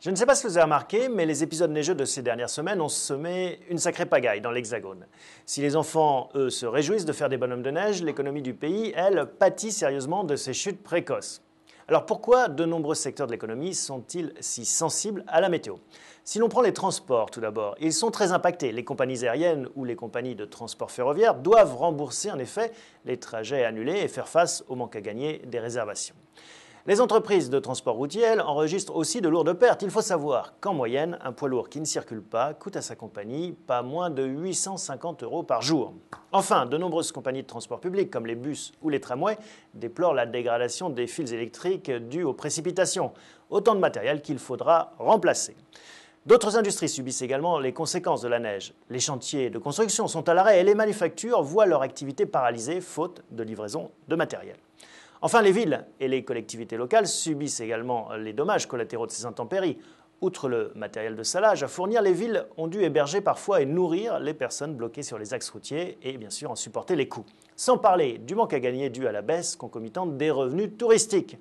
Je ne sais pas si vous avez remarqué, mais les épisodes neigeux de ces dernières semaines ont semé une sacrée pagaille dans l'Hexagone. Si les enfants, eux, se réjouissent de faire des bonhommes de neige, l'économie du pays, elle, pâtit sérieusement de ces chutes précoces. Alors pourquoi de nombreux secteurs de l'économie sont-ils si sensibles à la météo Si l'on prend les transports tout d'abord, ils sont très impactés. Les compagnies aériennes ou les compagnies de transport ferroviaire doivent rembourser en effet les trajets annulés et faire face au manque à gagner des réservations. Les entreprises de transport routier, enregistrent aussi de lourdes pertes. Il faut savoir qu'en moyenne, un poids lourd qui ne circule pas coûte à sa compagnie pas moins de 850 euros par jour. Enfin, de nombreuses compagnies de transport public, comme les bus ou les tramways, déplorent la dégradation des fils électriques due aux précipitations. Autant de matériel qu'il faudra remplacer. D'autres industries subissent également les conséquences de la neige. Les chantiers de construction sont à l'arrêt et les manufactures voient leur activité paralysée faute de livraison de matériel. Enfin, les villes et les collectivités locales subissent également les dommages collatéraux de ces intempéries. Outre le matériel de salage à fournir, les villes ont dû héberger parfois et nourrir les personnes bloquées sur les axes routiers et bien sûr en supporter les coûts. Sans parler du manque à gagner dû à la baisse concomitante des revenus touristiques.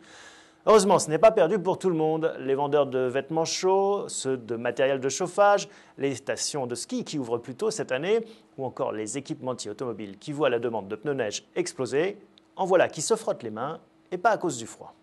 Heureusement, ce n'est pas perdu pour tout le monde. Les vendeurs de vêtements chauds, ceux de matériel de chauffage, les stations de ski qui ouvrent plus tôt cette année, ou encore les équipementiers automobiles qui voient la demande de pneus neige exploser, en voilà qui se frottent les mains, et pas à cause du froid.